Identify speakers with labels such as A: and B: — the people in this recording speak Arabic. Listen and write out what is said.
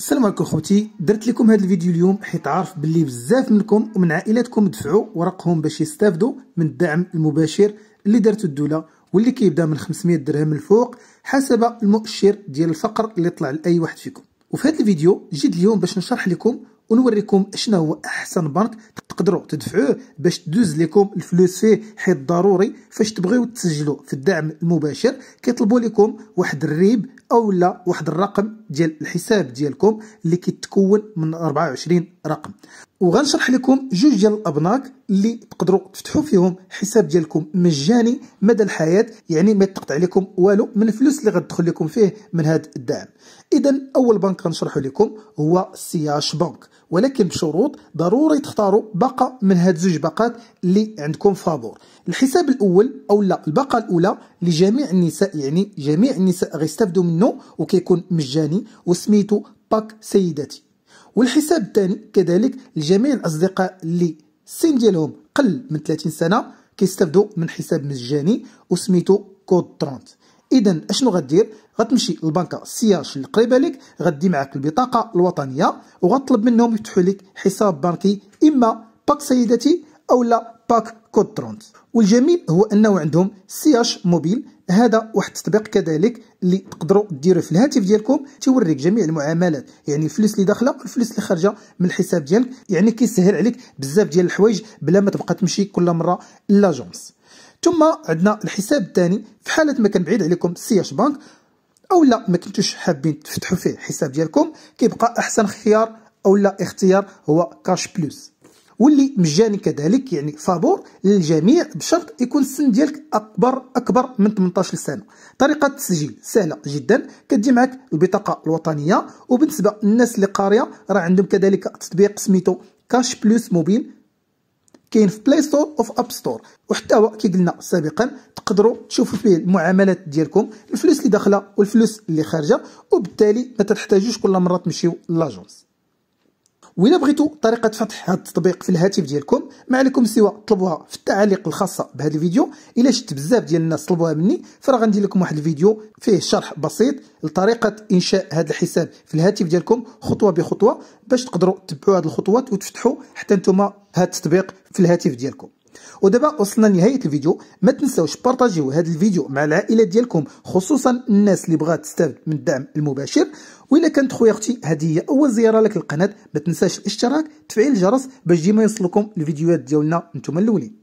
A: السلام عليكم خوتي درت لكم هذا الفيديو اليوم حيت عارف باللي بزاف منكم ومن عائلاتكم دفعوا ورقهم باش يستافدوا من الدعم المباشر اللي دارت الدوله واللي كيبدا من 500 درهم الفوق حسب المؤشر ديال الفقر اللي طلع لاي واحد فيكم وفي هذا الفيديو جيت اليوم باش نشرح لكم ونوريكم اشنا هو احسن بنك تقدروا تدفعوه باش تدوز لكم الفلوس فيه حيت ضروري فاش تبغيو تسجلوا في الدعم المباشر كيطلبوا لكم واحد الريب اولا واحد الرقم ديال الحساب ديالكم اللي كيتكون من 24 رقم وغنشرح لكم جوج ديال الابناك اللي تقدروا تفتحوا فيهم حساب ديالكم مجاني مدى الحياه يعني ما يتقطع لكم والو من الفلوس اللي غتدخل لكم فيه من هذا الدعم اذا اول بنك غنشرح لكم هو سياش بنك ولكن بشروط ضروري تختاروا باقه من هاد زوج باقات اللي عندكم فابور الحساب الاول او لا الباقه الاولى لجميع النساء يعني جميع النساء غيستافدوا منه وكيكون مجاني وسميتو باك سيداتي والحساب الثاني كذلك لجميع الاصدقاء اللي السن ديالهم قل من 30 سنه كيستافدوا من حساب مجاني وسميتو كود 30 اذا اشنو غدير غتمشي للبنكه السياش اللي قريبه لك غدي معك البطاقه الوطنيه وغطلب منهم يفتحوا لك حساب بنكي اما باك سيداتي أو لا باك كود 30 والجميل هو أنه عندهم سي اش موبيل هذا واحد التطبيق كذلك اللي تقدروا ديروه في الهاتف ديالكم تيوريك جميع المعاملات يعني الفلوس اللي داخله والفلوس اللي خارجه من الحساب ديالك يعني كيسهل عليك بزاف ديال الحوايج بلا ما تبقى تمشي كل مره لاجونس ثم عندنا الحساب الثاني في حاله ما كان بعيد عليكم سي اش بانك او لا ما كنتوش حابين تفتحوا فيه الحساب ديالكم كيبقى احسن خيار او لا اختيار هو كاش بلس واللي مجاني كذلك يعني فابور للجميع بشرط يكون السن ديالك اكبر اكبر من 18 سنه طريقه التسجيل سهله جدا كتجي معك البطاقه الوطنيه وبالنسبه للناس اللي قاريه راه عندهم كذلك تطبيق سميتو كاش بلوس موبيل كاين في بلاي ستور وفي اب ستور وحتى هو كي قلنا سابقا تقدروا تشوفوا فيه المعاملات ديالكم الفلوس اللي داخله والفلوس اللي خارجه وبالتالي ما تحتاجوش كل مره تمشيو لاجونس وإذا بغيتوا طريقة فتح هذا التطبيق في الهاتف ديالكم ما عليكم سوى طلبوها في التعاليق الخاصة بهذا الفيديو إلا شفت بزاف ديال الناس طلبوها مني فراه غندير لكم واحد الفيديو فيه شرح بسيط لطريقة إنشاء هذا الحساب في الهاتف ديالكم خطوة بخطوة باش تقدروا تتبعوا هذه الخطوات وتفتحوا حتى نتوما هذا التطبيق في الهاتف ديالكم ودابا وصلنا لنهايه الفيديو ما تنساوش بارطاجيو هذا الفيديو مع العائله ديالكم خصوصا الناس اللي بغات تستافد من الدعم المباشر والا كانت خويا اختي هذه هي اول زياره لك القناه ما تنساش الاشتراك تفعيل الجرس باش ديما يوصلكم الفيديوهات ديالنا نتوما الاولين